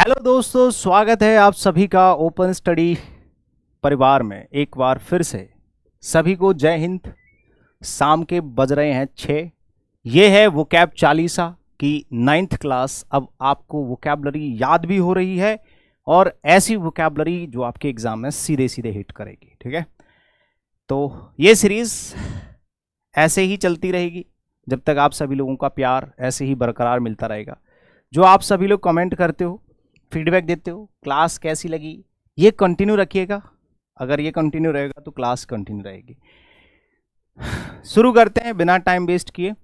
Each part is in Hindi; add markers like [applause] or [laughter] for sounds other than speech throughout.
हेलो दोस्तों स्वागत है आप सभी का ओपन स्टडी परिवार में एक बार फिर से सभी को जय हिंद शाम के बज रहे हैं छः ये है वो कैब चालीसा की नाइन्थ क्लास अब आपको वो याद भी हो रही है और ऐसी वो जो आपके एग्ज़ाम में सीधे सीधे हिट करेगी ठीक है तो ये सीरीज़ ऐसे ही चलती रहेगी जब तक आप सभी लोगों का प्यार ऐसे ही बरकरार मिलता रहेगा जो आप सभी लोग कमेंट करते हो फीडबैक देते हो क्लास कैसी लगी ये कंटिन्यू रखिएगा अगर ये कंटिन्यू रहेगा तो क्लास कंटिन्यू रहेगी शुरू करते हैं बिना टाइम वेस्ट किए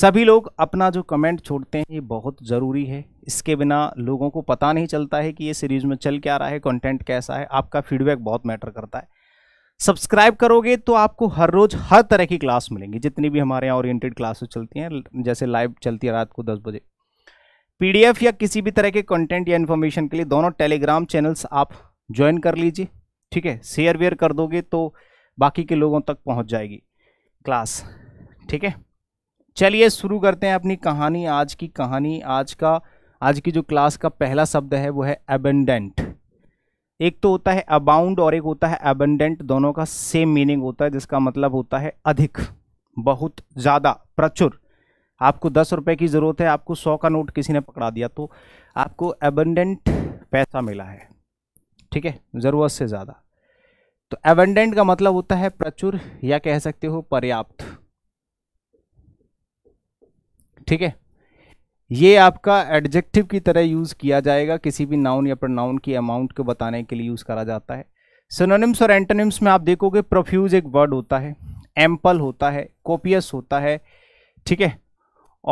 सभी लोग अपना जो कमेंट छोड़ते हैं ये बहुत ज़रूरी है इसके बिना लोगों को पता नहीं चलता है कि ये सीरीज़ में चल क्या रहा है कंटेंट कैसा है आपका फीडबैक बहुत मैटर करता है सब्सक्राइब करोगे तो आपको हर रोज़ हर तरह की क्लास मिलेंगी जितनी भी हमारे यहाँ ओरिएंटेड क्लासेस चलती हैं जैसे लाइव चलती है रात को दस बजे पीडीएफ या किसी भी तरह के कंटेंट या इन्फॉर्मेशन के लिए दोनों टेलीग्राम चैनल्स आप ज्वाइन कर लीजिए ठीक है शेयर वेयर कर दोगे तो बाकी के लोगों तक पहुंच जाएगी क्लास ठीक है चलिए शुरू करते हैं अपनी कहानी आज की कहानी आज का आज की जो क्लास का पहला शब्द है वो है एबेंडेंट एक तो होता है अबाउंड और एक होता है एबेंडेंट दोनों का सेम मीनिंग होता है जिसका मतलब होता है अधिक बहुत ज़्यादा प्रचुर आपको दस रुपए की ज़रूरत है आपको सौ का नोट किसी ने पकड़ा दिया तो आपको एबंडेंट पैसा मिला है ठीक है ज़रूरत से ज़्यादा तो एबंडेंट का मतलब होता है प्रचुर या कह सकते हो पर्याप्त ठीक है ये आपका एडजेक्टिव की तरह यूज़ किया जाएगा किसी भी नाउन या प्रनाउन की अमाउंट को बताने के लिए यूज़ करा जाता है सिनोनिम्स और एंटोनिम्स में आप देखोगे प्रोफ्यूज एक वर्ड होता है एम्पल होता है कोपियस होता है ठीक है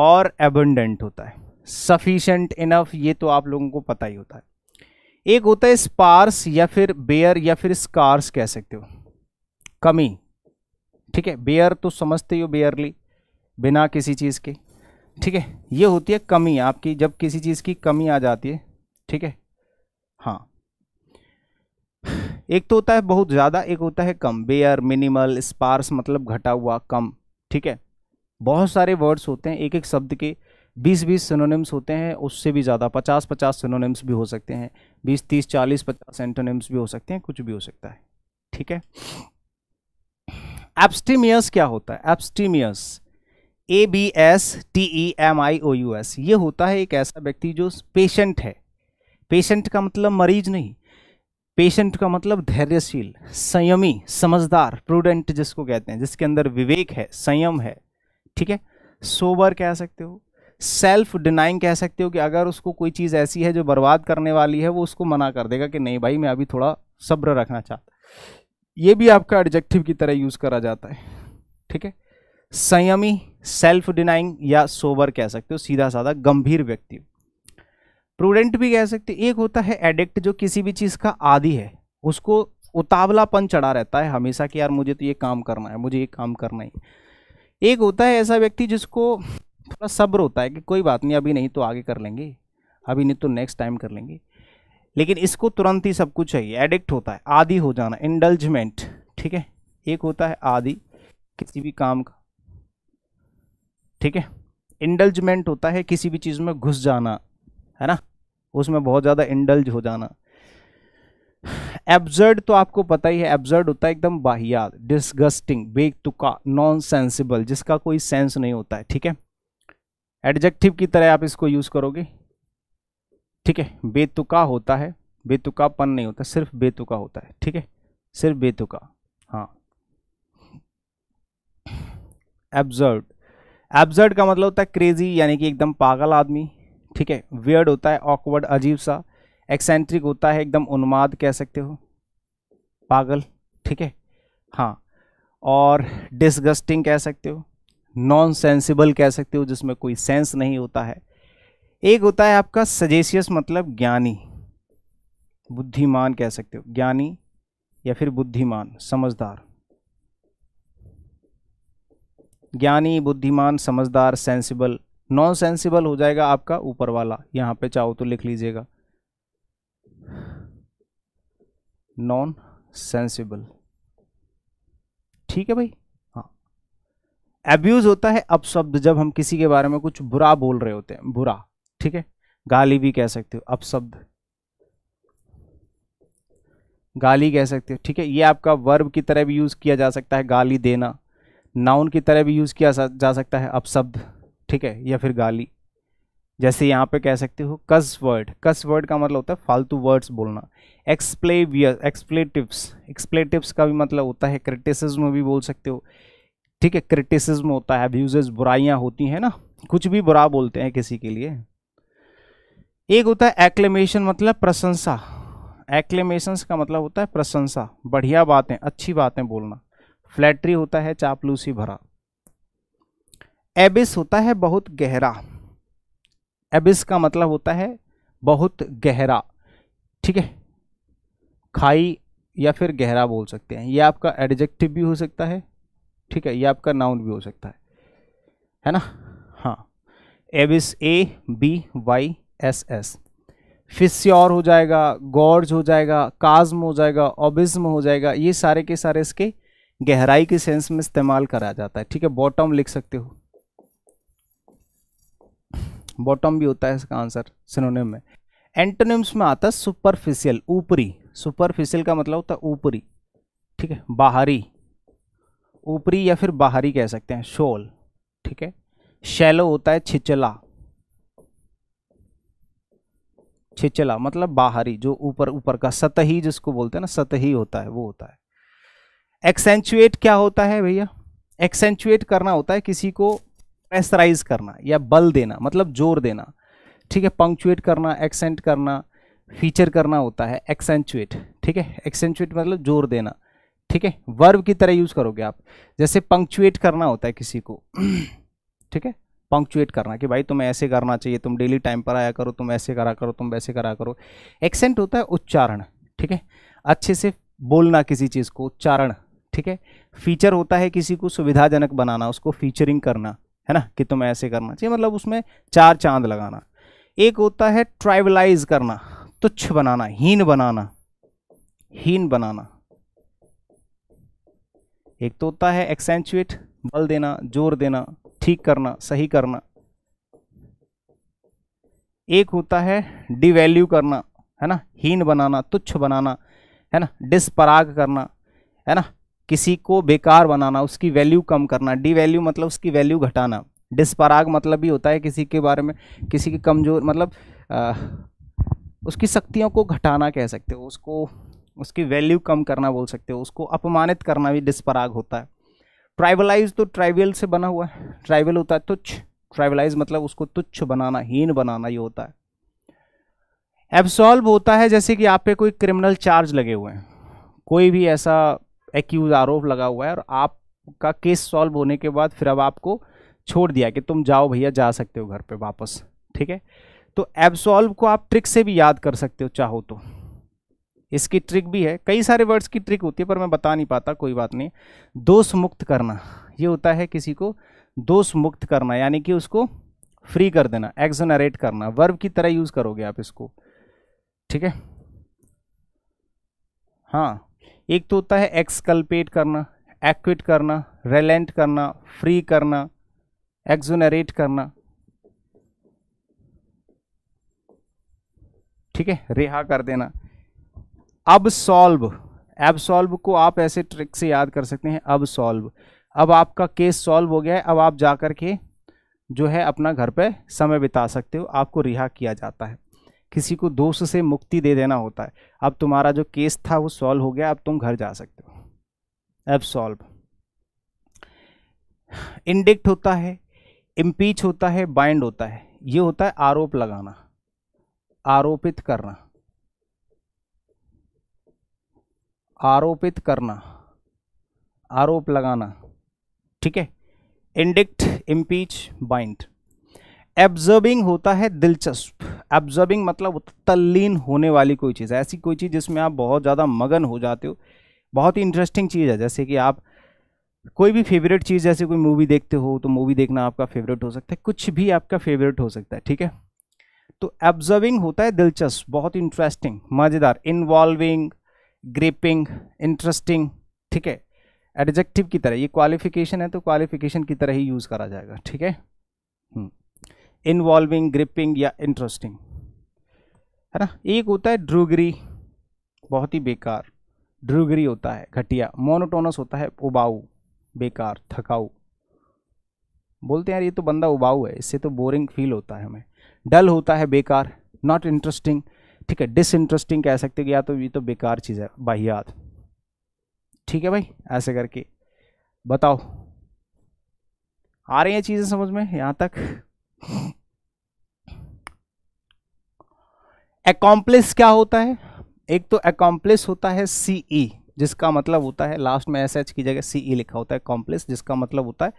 और एबंडेंट होता है सफिशेंट इनफ ये तो आप लोगों को पता ही होता है एक होता है स्पार्स या फिर बेयर या फिर स्कार्स कह सकते हो कमी ठीक है बेयर तो समझते हो बेयरली बिना किसी चीज़ के ठीक है ये होती है कमी आपकी जब किसी चीज़ की कमी आ जाती है ठीक है हाँ एक तो होता है बहुत ज़्यादा एक होता है कम बेयर मिनिमल स्पार्स मतलब घटा हुआ कम ठीक है बहुत सारे वर्ड्स होते हैं एक एक शब्द के बीस बीस सिनोनिम्स होते हैं उससे भी ज़्यादा पचास पचास सिनोनिम्स भी हो सकते हैं बीस तीस चालीस पचास एंटोनिम्स भी हो सकते हैं कुछ भी हो सकता है ठीक है एप्स्टीमियस क्या होता है abstemious A B S T E M I O U S ये होता है एक ऐसा व्यक्ति जो पेशेंट है पेशेंट का मतलब मरीज नहीं पेशेंट का मतलब धैर्यशील संयमी समझदार प्रूडेंट जिसको कहते हैं जिसके अंदर विवेक है संयम है ठीक है सोबर कह सकते हो सेल्फ डिनाइंग कह सकते हो कि अगर उसको कोई चीज़ ऐसी है जो बर्बाद करने वाली है वो उसको मना कर देगा कि नहीं भाई मैं अभी थोड़ा सब्र रखना चाहता ये भी आपका एडजेक्टिव की तरह यूज़ करा जाता है ठीक है संयमी सेल्फ डिनाइंग या सोबर कह सकते हो सीधा साधा गंभीर व्यक्ति प्रूडेंट भी कह सकते एक होता है एडिक्ट जो किसी भी चीज़ का आदि है उसको उतावलापन चढ़ा रहता है हमेशा कि यार मुझे तो ये काम करना है मुझे ये काम करना है एक होता है ऐसा व्यक्ति जिसको थोड़ा सब्र होता है कि कोई बात नहीं अभी नहीं तो आगे कर लेंगे अभी नहीं तो नेक्स्ट टाइम कर लेंगे लेकिन इसको तुरंत ही सब कुछ चाहिए एडिक्ट होता है आदि हो जाना इंडल्जमेंट ठीक है एक होता है आदि किसी भी काम का ठीक है इंडल्जमेंट होता है किसी भी चीज़ में घुस जाना है ना उसमें बहुत ज़्यादा इंडल्ज हो जाना एब्जर्ड तो आपको पता ही है एब्जर्ड होता है एकदम बाहिया डिस्गस्टिंग बेतुका नॉन सेंसिबल जिसका कोई सेंस नहीं होता है ठीक है एडजेक्टिव की तरह आप इसको यूज़ करोगे ठीक है बेतुका होता है बेतुकापन नहीं होता सिर्फ बेतुका होता है ठीक है सिर्फ बेतुका हाँ एब्जर्ड एब्जर्ड का मतलब होता है क्रेजी यानी कि एकदम पागल आदमी ठीक है वियर्ड होता है ऑकवर्ड अजीब सा एक्सेंट्रिक होता है एकदम उन्माद कह सकते हो पागल ठीक है हाँ और डिसगस्टिंग कह सकते हो नॉन सेंसिबल कह सकते हो जिसमें कोई सेंस नहीं होता है एक होता है आपका सजेसियस मतलब ज्ञानी बुद्धिमान कह सकते हो ज्ञानी या फिर बुद्धिमान समझदार ज्ञानी बुद्धिमान समझदार सेंसिबल नॉन सेंसिबल हो जाएगा आपका ऊपर वाला यहाँ पे चाहो तो लिख लीजिएगा नॉन सेंसिबल ठीक है भाई हाँ एब्यूज होता है अपशब्द जब हम किसी के बारे में कुछ बुरा बोल रहे होते हैं बुरा ठीक है गाली भी कह सकते हो अपशब्द गाली कह सकते हो ठीक है ये आपका वर्ब की तरह भी यूज़ किया जा सकता है गाली देना नाउन की तरह भी यूज़ किया जा सकता है अपशब्द ठीक है या फिर गाली जैसे यहाँ पे कह सकते हो कस वर्ड कस वर्ड का मतलब होता है फालतू वर्ड्स बोलना एक्सप्लेवियर एक्सप्लेटिव्स एक्सप्लेटिव्स का भी मतलब होता है क्रिटिसिज्म भी बोल सकते हो ठीक है क्रिटिसिज्म होता है अब्यूजेस बुराइयाँ होती हैं ना कुछ भी बुरा बोलते हैं किसी के लिए एक होता है एक्लेमेशन मतलब प्रशंसा एक्लेमेशन का मतलब होता है प्रशंसा बढ़िया बातें अच्छी बातें बोलना फ्लैटरी होता है चापलूसी भरा एबिस होता है बहुत गहरा एबिस का मतलब होता है बहुत गहरा ठीक है खाई या फिर गहरा बोल सकते हैं ये आपका एडजेक्टिव भी हो सकता है ठीक है ये आपका नाउन भी हो सकता है है ना हाँ abyss A B Y S S fissure हो जाएगा गॉर्ज हो जाएगा काज्म हो जाएगा ओबिज्म हो जाएगा ये सारे के सारे इसके गहराई के सेंस में इस्तेमाल करा जाता है ठीक है बॉटम लिख सकते हो बॉटम भी होता है इसका आंसर सिनोनिम में एंटोनिम्स में आता है सुपरफिशियल ऊपरी सुपरफिशियल का मतलब होता है ऊपरी ठीक है बाहरी ऊपरी या फिर बाहरी कह सकते हैं शोल ठीक है शैलो होता है छिचला छिचला मतलब बाहरी जो ऊपर ऊपर का सतही जिसको बोलते हैं ना सतही होता है वो होता है एक्सेंचुएट क्या होता है भैया एक्सेंचुएट करना होता है किसी को प्रेसराइज करना या बल देना मतलब जोर देना ठीक है पंक्चुएट करना एक्सेंट करना फीचर करना होता है एक्सेंचुएट ठीक है एक्सेंचुएट मतलब जोर देना ठीक है वर्ब की तरह यूज़ करोगे आप जैसे पंक्चुएट करना होता है किसी को [clears throat] ठीक है पंक्चुएट करना कि भाई तुम ऐसे करना चाहिए तुम डेली टाइम पर आया करो तुम ऐसे करा करो तुम वैसे करा करो एक्सेंट होता है उच्चारण ठीक है अच्छे से बोलना किसी चीज़ को उच्चारण ठीक है फीचर होता है किसी को सुविधाजनक बनाना उसको फीचरिंग करना है ना कि तुम्हें ऐसे करना चाहिए मतलब उसमें चार चांद लगाना एक होता है ट्राइबलाइज करना तुच्छ बनाना हीन बनाना हीन बनाना एक तो होता है एक्सेंचुएट बल देना जोर देना ठीक करना सही करना एक होता है डिवैल्यू करना है ना हीन बनाना तुच्छ बनाना है ना डिस्पराग करना है ना किसी को बेकार बनाना उसकी वैल्यू कम करना डी वैल्यू मतलब उसकी वैल्यू घटाना डिस्पराग मतलब भी होता है किसी के बारे में किसी की कमज़ोर मतलब आ, उसकी शक्तियों को घटाना कह सकते हो उसको उसकी वैल्यू कम करना बोल सकते हो उसको अपमानित करना भी डिस्पराग होता है ट्राइबलाइज तो ट्राइबल से बना हुआ है ट्राइबल होता है तुच्छ ट्राइबलाइज मतलब उसको तुच्छ बनाना हीन बनाना ये होता है एब्सॉल्व होता है जैसे कि आप पे कोई क्रिमिनल चार्ज लगे हुए हैं कोई भी ऐसा एक्यूज आरोप लगा हुआ है और आपका केस सॉल्व होने के बाद फिर अब आपको छोड़ दिया कि तुम जाओ भैया जा सकते हो घर पे वापस ठीक है तो एब्सॉल्व को आप ट्रिक से भी याद कर सकते हो चाहो तो इसकी ट्रिक भी है कई सारे वर्ड्स की ट्रिक होती है पर मैं बता नहीं पाता कोई बात नहीं दोष मुक्त करना ये होता है किसी को दोष मुक्त करना यानी कि उसको फ्री कर देना एक्जोनरेट करना वर्ब की तरह यूज़ करोगे आप इसको ठीक है हाँ एक तो होता है एक्सकल्पेट करना एक्विट करना रेलेंट करना फ्री करना एक्जोनरेट करना ठीक है रिहा कर देना अब सॉल्व अब सॉल्व को आप ऐसे ट्रिक से याद कर सकते हैं अब सॉल्व अब आपका केस सॉल्व हो गया है अब आप जा कर के जो है अपना घर पे समय बिता सकते हो आपको रिहा किया जाता है किसी को दोष से मुक्ति दे देना होता है अब तुम्हारा जो केस था वो सॉल्व हो गया अब तुम घर जा सकते हो अब सॉल्व इंडिक्ट होता है इम्पीच होता है बाइंड होता है ये होता है आरोप लगाना आरोपित करना आरोपित करना आरोप लगाना ठीक है इंडिक्ट इम्पीच बाइंड एब्जर्बिंग होता है दिलचस्प एब्जर्बिंग मतलब तल्लीन होने वाली कोई चीज़ ऐसी कोई चीज़ जिसमें आप बहुत ज़्यादा मगन हो जाते हो बहुत ही इंटरेस्टिंग चीज़ है जैसे कि आप कोई भी फेवरेट चीज़ जैसे कोई मूवी देखते हो तो मूवी देखना आपका फेवरेट हो सकता है कुछ भी आपका फेवरेट हो सकता है ठीक है तो एब्जर्विंग होता है दिलचस्प बहुत इंटरेस्टिंग मज़ेदार इन्वॉल्विंग ग्रिपिंग इंटरेस्टिंग ठीक है एडजेक्टिव की तरह ये क्वालिफिकेशन है तो क्वालिफिकेशन की तरह ही यूज़ करा जाएगा ठीक है इन्वॉल्विंग ग्रिपिंग या इंटरेस्टिंग है ना एक होता है ड्रूगरी बहुत ही बेकार ड्रूगरी होता है घटिया मोनोटोनस होता है उबाऊ बेकार थकाऊ बोलते हैं यार ये तो बंदा उबाऊ है इससे तो बोरिंग फील होता है हमें डल होता है बेकार नॉट इंटरेस्टिंग ठीक है डिस इंटरेस्टिंग कह सकते या तो ये तो बेकार चीज़ है बाहियात ठीक है भाई ऐसे करके बताओ आ रही हैं चीज़ें समझ में यहाँ तक एकॉम्प्लिस क्या होता है एक तो एकॉम्प्लिस होता है सीई e, जिसका मतलब होता है लास्ट में एस एच की जगह सीई e लिखा होता है कॉम्प्लिस जिसका मतलब होता है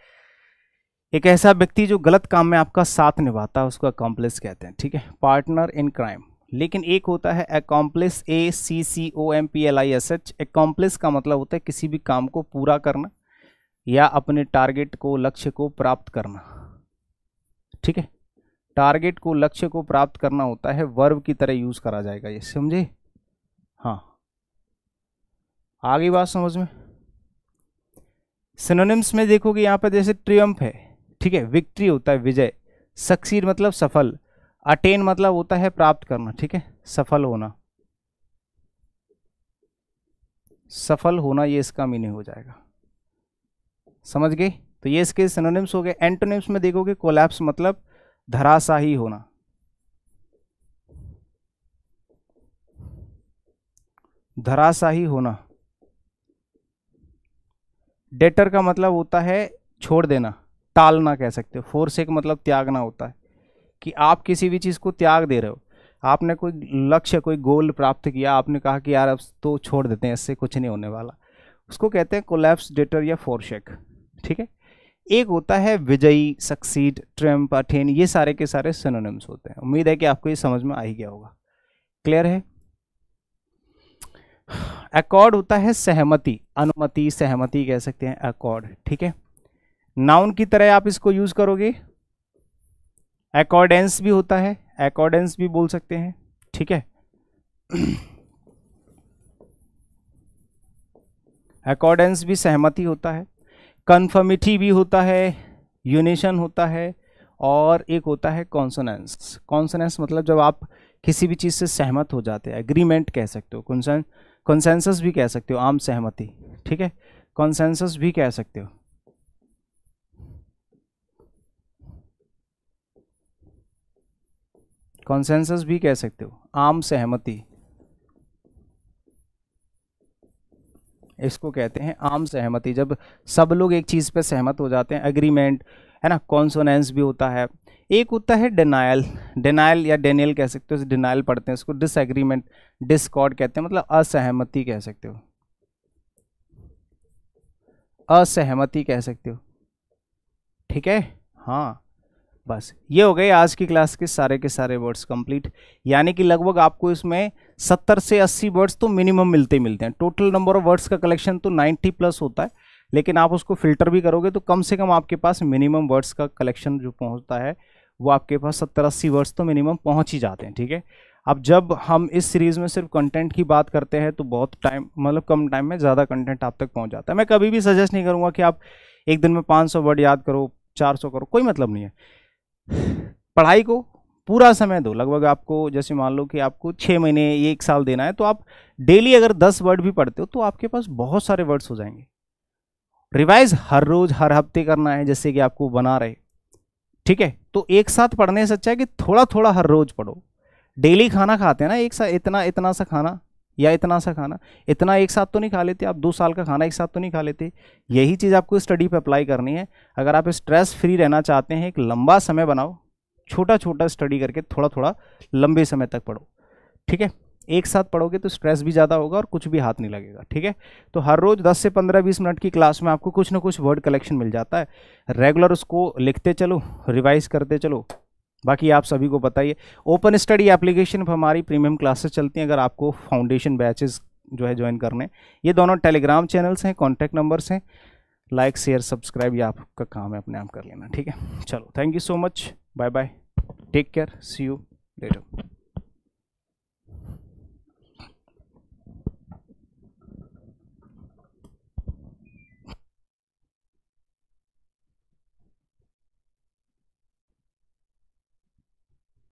एक ऐसा व्यक्ति जो गलत काम में आपका साथ निभाता है उसको अकॉम्प्लिस कहते हैं ठीक है पार्टनर इन क्राइम लेकिन एक होता है accomplice A C C O M P L I S H accomplice का मतलब होता है किसी भी काम को पूरा करना या अपने टारगेट को लक्ष्य को प्राप्त करना ठीक है टारगेट को लक्ष्य को प्राप्त करना होता है वर्ब की तरह यूज करा जाएगा ये समझे हाँ आगे बात समझ में सिनोनिम्स में देखोगे यहाँ पर जैसे ट्रियम्फ है ठीक है विक्ट्री होता है विजय सक्सीड मतलब सफल अटेन मतलब होता है प्राप्त करना ठीक है सफल होना सफल होना ये इसका मीनिंग हो जाएगा समझ गए तो ये इसके सिनोनिम्स हो गए एंटोनिम्स में देखोगे कोलैप्स मतलब धराशाही होना धराशाही होना डेटर का मतलब होता है छोड़ देना टालना कह सकते हो फोर्स एक मतलब त्यागना होता है कि आप किसी भी चीज़ को त्याग दे रहे हो आपने कोई लक्ष्य कोई गोल प्राप्त किया आपने कहा कि यार अब तो छोड़ देते हैं इससे कुछ नहीं होने वाला उसको कहते हैं कोलैप्स डेटर या फोरशेक ठीक है एक होता है विजयी सक्सीड ट्रम्प अठेन ये सारे के सारे सिनोनिम्स होते हैं उम्मीद है कि आपको ये समझ में आ ही गया होगा क्लियर है अकॉर्ड होता है सहमति अनुमति सहमति कह सकते हैं अकॉर्ड ठीक है नाउन की तरह आप इसको यूज करोगे अकॉर्डेंस भी होता है अकॉर्डेंस भी बोल सकते हैं ठीक है अकॉर्डेंस भी सहमति होता है कन्फर्मिटी भी होता है यूनेशन होता है और एक होता है कॉन्सोनेंस कॉन्सोनेंस मतलब जब आप किसी भी चीज़ से सहमत हो जाते हैं एग्रीमेंट कह सकते हो कंसेंस कंसेंसस भी कह सकते हो आम सहमति ठीक है कंसेंसस भी कह सकते हो कंसेंसस भी कह सकते हो आम सहमति इसको कहते हैं आम सहमति जब सब लोग एक चीज़ पे सहमत हो जाते हैं एग्रीमेंट है ना कॉन्सोनेंस भी होता है एक होता है डिनाइल डिनाइल या डेनियल कह सकते हो इस पढ़ते हैं इसको डिसएग्रीमेंट डिस्कॉर्ड कहते हैं मतलब असहमति कह सकते हो असहमति कह सकते हो ठीक है हाँ बस ये हो गए आज की क्लास के सारे के सारे वर्ड्स कंप्लीट यानी कि लगभग आपको इसमें 70 से 80 वर्ड्स तो मिनिमम मिलते ही मिलते हैं टोटल नंबर ऑफ वर्ड्स का कलेक्शन तो 90 प्लस होता है लेकिन आप उसको फिल्टर भी करोगे तो कम से कम आपके पास मिनिमम वर्ड्स का कलेक्शन जो पहुँचता है वो आपके पास सत्तर अस्सी वर्ड्स तो मिनिमम पहुँच ही जाते हैं ठीक है अब जब हम इस सीरीज़ में सिर्फ कंटेंट की बात करते हैं तो बहुत टाइम मतलब कम टाइम में ज़्यादा कंटेंट आप तक पहुँच जाता है मैं कभी भी सजेस्ट नहीं करूँगा कि आप एक दिन में 500 वर्ड याद करो 400 करो कोई मतलब नहीं है पढ़ाई को पूरा समय दो लगभग आपको जैसे मान लो कि आपको छः महीने ये एक साल देना है तो आप डेली अगर दस वर्ड भी पढ़ते हो तो आपके पास बहुत सारे वर्ड्स हो जाएंगे रिवाइज हर रोज़ हर हफ्ते करना है जैसे कि आपको बना रहे ठीक है तो एक साथ पढ़ने से अच्छा है कि थोड़ा थोड़ा हर रोज़ पढ़ो डेली खाना खाते हैं ना एक साथ इतना इतना सा खाना या इतना सा खाना इतना एक साथ तो नहीं खा लेते आप दो साल का खाना एक साथ तो नहीं खा लेते यही चीज़ आपको स्टडी पे अप्लाई करनी है अगर आप स्ट्रेस फ्री रहना चाहते हैं एक लंबा समय बनाओ छोटा छोटा स्टडी करके थोड़ा थोड़ा लंबे समय तक पढ़ो ठीक है एक साथ पढ़ोगे तो स्ट्रेस भी ज़्यादा होगा और कुछ भी हाथ नहीं लगेगा ठीक है तो हर रोज़ 10 से 15-20 मिनट की क्लास में आपको कुछ ना कुछ वर्ड कलेक्शन मिल जाता है रेगुलर उसको लिखते चलो रिवाइज करते चलो बाकी आप सभी को पता ही है ओपन स्टडी एप्लीकेशन पर हमारी प्रीमियम क्लासेस चलती हैं अगर आपको फाउंडेशन बैचेस जो है ज्वाइन करने ये दोनों टेलीग्राम चैनल्स हैं कॉन्टैक्ट नंबर्स हैं लाइक शेयर सब्सक्राइब ये आपका काम है अपने आप कर लेना ठीक है चलो thank you so much bye bye take care see you letter